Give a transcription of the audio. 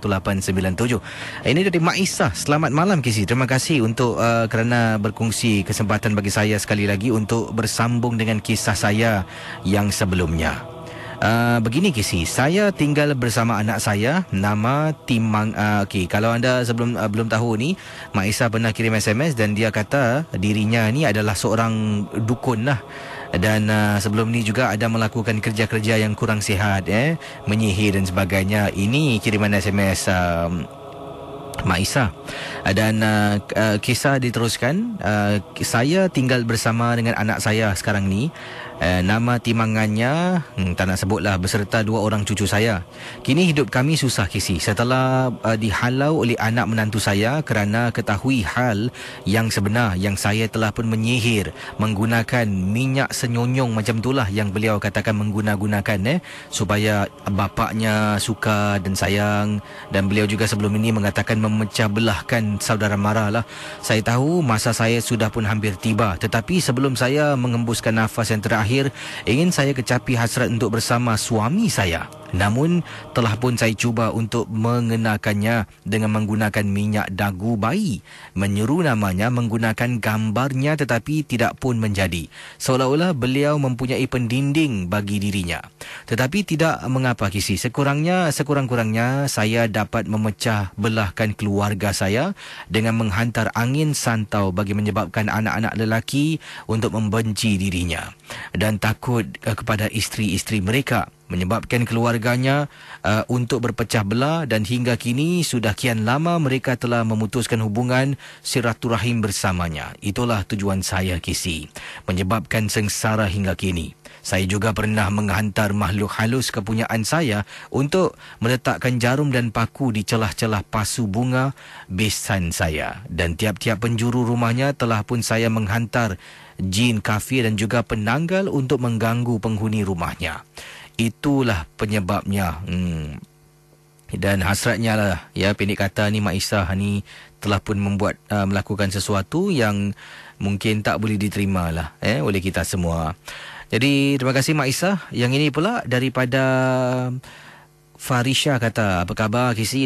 1897. Eh, ini dari Mak Isah. Selamat malam kisi. Terima kasih untuk uh, kerana berkongsi kesempatan bagi saya sekali lagi untuk bersambung dengan kisah saya yang sebelumnya. Uh, begini Kisi, saya tinggal bersama anak saya nama Timang. Uh, Okey, kalau anda sebelum uh, belum tahu ni, Mak Isa pernah kirim SMS dan dia kata dirinya ni adalah seorang dukun lah dan uh, sebelum ni juga ada melakukan kerja-kerja yang kurang sihat eh menyihir dan sebagainya ini kiriman SMS uh, um, Mak Isa ah, Dan uh, kisah diteruskan uh, Saya tinggal bersama dengan anak saya sekarang ni uh, Nama timangannya hmm, Tak nak sebutlah berserta dua orang cucu saya Kini hidup kami susah kisi Setelah uh, dihalau oleh anak menantu saya Kerana ketahui hal yang sebenar Yang saya telah pun menyihir Menggunakan minyak senyonyong Macam itulah yang beliau katakan menggunakan eh, Supaya bapaknya suka dan sayang Dan beliau juga sebelum ini mengatakan mem- memecah belahkan saudara mara lah. Saya tahu masa saya sudah pun hampir tiba. Tetapi sebelum saya mengembuskan nafas yang terakhir, ingin saya kecapi hasrat untuk bersama suami saya. Namun telah pun saya cuba untuk mengenakannya dengan menggunakan minyak dagu bayi. menyuruh namanya menggunakan gambarnya tetapi tidak pun menjadi. Seolah-olah beliau mempunyai pendinding bagi dirinya. Tetapi tidak mengapa kisi. Sekurangnya, sekurang-kurangnya saya dapat memecah belahkan keluarga saya dengan menghantar angin santau bagi menyebabkan anak-anak lelaki untuk membenci dirinya dan takut eh, kepada isteri-isteri mereka menyebabkan keluarganya uh, untuk berpecah belah dan hingga kini sudah kian lama mereka telah memutuskan hubungan rahim bersamanya itulah tujuan saya kisi menyebabkan sengsara hingga kini saya juga pernah menghantar makhluk halus kepunyaan saya untuk meletakkan jarum dan paku di celah-celah pasu bunga besan saya dan tiap-tiap penjuru rumahnya telah pun saya menghantar jin kafir dan juga penanggal untuk mengganggu penghuni rumahnya itulah penyebabnya hmm. dan hasratnya lah ya pendek kata ni Mak Isah ni telah pun membuat uh, melakukan sesuatu yang mungkin tak boleh diterima lah eh, oleh kita semua jadi terima kasih Mak Isah yang ini pula daripada Farisha kata apa khabar Kisi